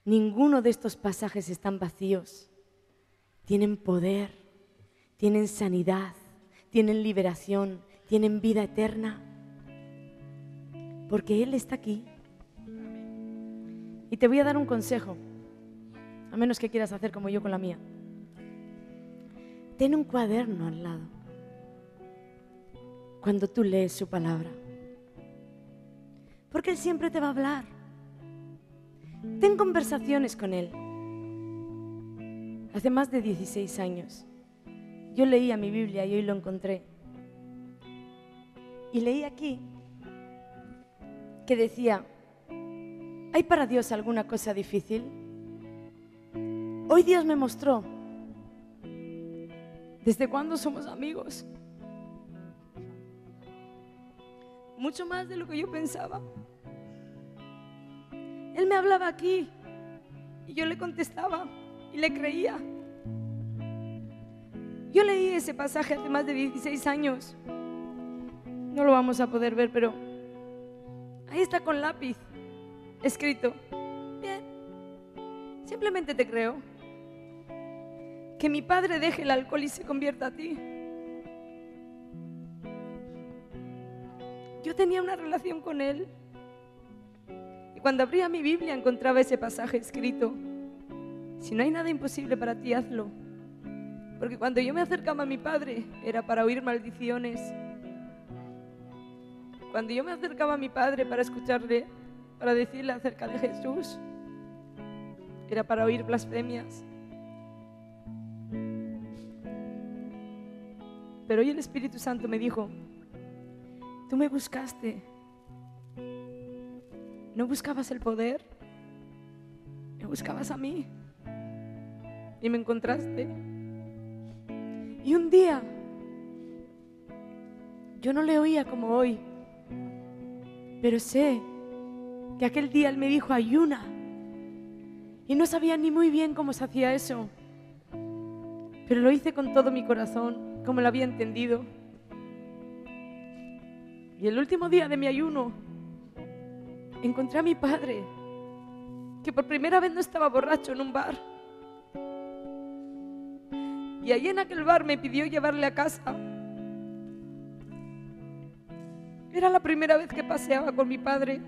Ninguno de estos pasajes están vacíos. Tienen poder, tienen sanidad, tienen liberación, tienen vida eterna. Porque Él está aquí. Y te voy a dar un consejo, a menos que quieras hacer como yo con la mía. Ten un cuaderno al lado cuando tú lees su palabra. Porque Él siempre te va a hablar. Ten conversaciones con Él. Hace más de 16 años yo leía mi Biblia y hoy lo encontré. Y leí aquí que decía, ¿hay para Dios alguna cosa difícil? Hoy Dios me mostró desde cuándo somos amigos. mucho más de lo que yo pensaba. Él me hablaba aquí y yo le contestaba y le creía. Yo leí ese pasaje hace más de 16 años. No lo vamos a poder ver, pero ahí está con lápiz escrito. Bien, simplemente te creo. Que mi padre deje el alcohol y se convierta a ti. Yo tenía una relación con Él. Y cuando abría mi Biblia encontraba ese pasaje escrito. Si no hay nada imposible para ti, hazlo. Porque cuando yo me acercaba a mi padre era para oír maldiciones. Cuando yo me acercaba a mi padre para escucharle, para decirle acerca de Jesús, era para oír blasfemias. Pero hoy el Espíritu Santo me dijo, Tú me buscaste. No buscabas el poder, me buscabas a mí y me encontraste. Y un día yo no le oía como hoy, pero sé que aquel día él me dijo ayuna y no sabía ni muy bien cómo se hacía eso, pero lo hice con todo mi corazón, como lo había entendido. Y el último día de mi ayuno, encontré a mi padre, que por primera vez no estaba borracho en un bar. Y allí en aquel bar me pidió llevarle a casa. Era la primera vez que paseaba con mi padre,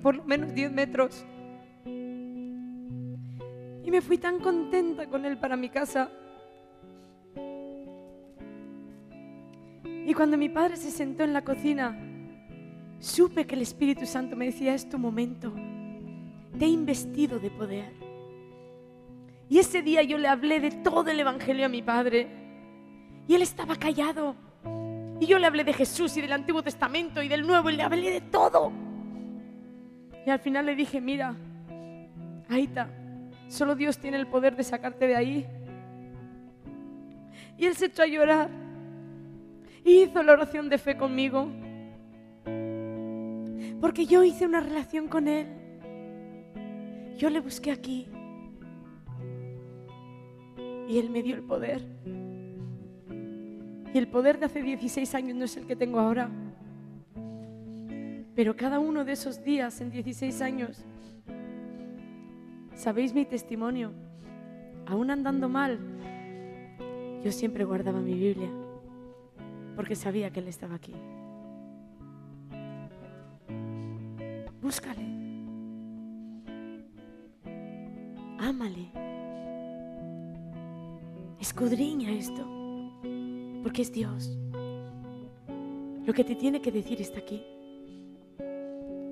por lo menos 10 metros. Y me fui tan contenta con él para mi casa. Y cuando mi padre se sentó en la cocina, supe que el Espíritu Santo me decía, es tu momento, te he investido de poder. Y ese día yo le hablé de todo el Evangelio a mi padre. Y él estaba callado. Y yo le hablé de Jesús y del Antiguo Testamento y del Nuevo y le hablé de todo. Y al final le dije, mira, Aita, solo Dios tiene el poder de sacarte de ahí. Y él se echó a llorar hizo la oración de fe conmigo. Porque yo hice una relación con Él. Yo le busqué aquí. Y Él me dio el poder. Y el poder de hace 16 años no es el que tengo ahora. Pero cada uno de esos días en 16 años, sabéis mi testimonio, aún andando mal, yo siempre guardaba mi Biblia porque sabía que Él estaba aquí. Búscale. Ámale. Escudriña esto, porque es Dios. Lo que te tiene que decir está aquí.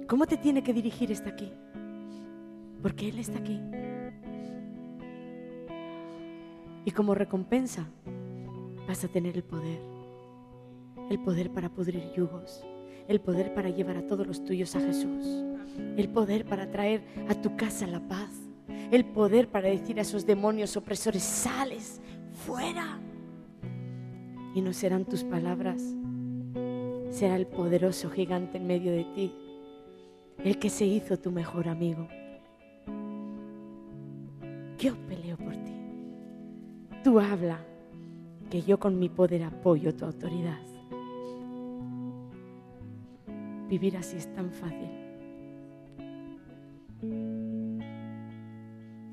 ¿Cómo te tiene que dirigir está aquí? Porque Él está aquí. Y como recompensa vas a tener el poder el poder para pudrir yugos, el poder para llevar a todos los tuyos a Jesús, el poder para traer a tu casa la paz, el poder para decir a esos demonios opresores, sales fuera. Y no serán tus palabras, será el poderoso gigante en medio de ti, el que se hizo tu mejor amigo. Yo peleo por ti. Tú habla, que yo con mi poder apoyo tu autoridad. Vivir así es tan fácil.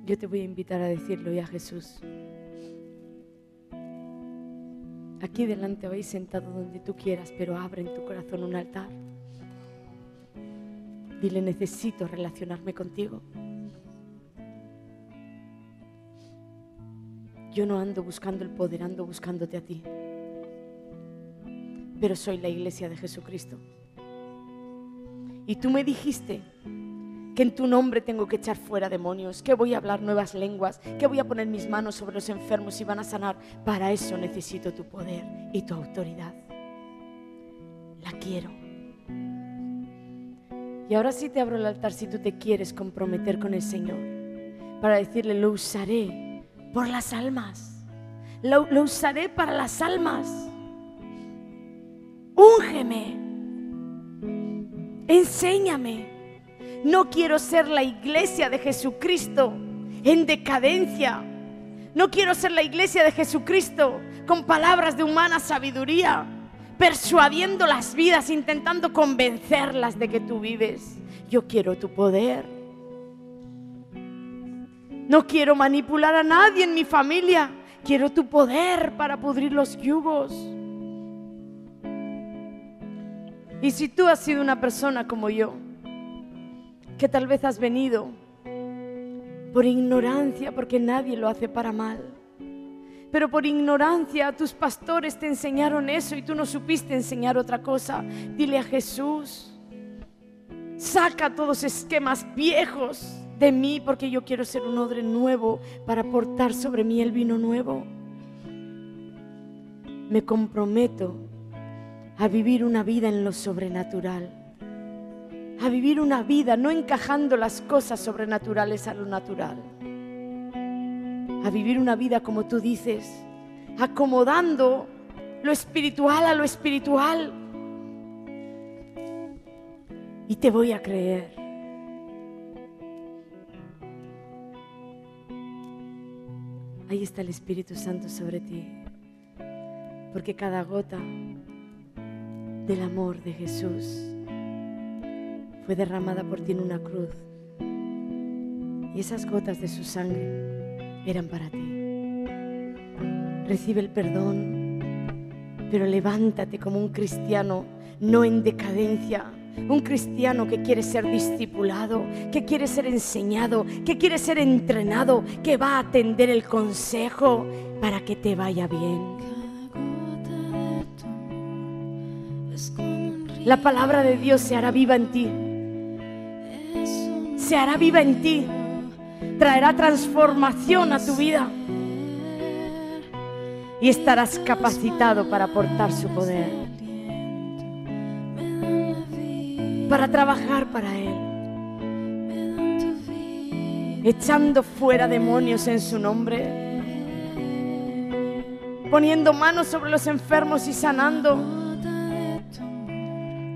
Yo te voy a invitar a decirlo y a Jesús. Aquí delante hoy sentado donde tú quieras, pero abre en tu corazón un altar. Dile, necesito relacionarme contigo. Yo no ando buscando el poder, ando buscándote a ti. Pero soy la iglesia de Jesucristo. Y tú me dijiste que en tu nombre tengo que echar fuera demonios, que voy a hablar nuevas lenguas, que voy a poner mis manos sobre los enfermos y van a sanar. Para eso necesito tu poder y tu autoridad. La quiero. Y ahora sí te abro el altar si tú te quieres comprometer con el Señor para decirle, lo usaré por las almas, lo, usaré para las almas. Úngeme Enséñame. No quiero ser la iglesia de Jesucristo en decadencia. No quiero ser la iglesia de Jesucristo con palabras de humana sabiduría, persuadiendo las vidas, intentando convencerlas de que tú vives. Yo quiero tu poder. No quiero manipular a nadie en mi familia. Quiero tu poder para pudrir los yugos. Y si tú has sido una persona como yo, que tal vez has venido por ignorancia, porque nadie lo hace para mal, pero por ignorancia tus pastores te enseñaron eso y tú no supiste enseñar otra cosa, dile a Jesús, saca todos esquemas viejos de mí porque yo quiero ser un odre nuevo para portar sobre mí el vino nuevo. Me comprometo a vivir una vida en lo sobrenatural, a vivir una vida no encajando las cosas sobrenaturales a lo natural, a vivir una vida como tú dices, acomodando lo espiritual a lo espiritual. Y te voy a creer. Ahí está el Espíritu Santo sobre ti, porque cada gota del amor de Jesús fue derramada por ti en una cruz y esas gotas de su sangre eran para ti. Recibe el perdón, pero levántate como un cristiano no en decadencia. Un cristiano que quiere ser discipulado, que quiere ser enseñado, que quiere ser entrenado, que va a atender el consejo para que te vaya bien. La palabra de Dios se hará viva en ti. Se hará viva en ti. Traerá transformación a tu vida. Y estarás capacitado para aportar su poder. Para trabajar para Él. Echando fuera demonios en su nombre. Poniendo manos sobre los enfermos y sanando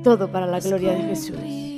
todo para la gloria de Jesús.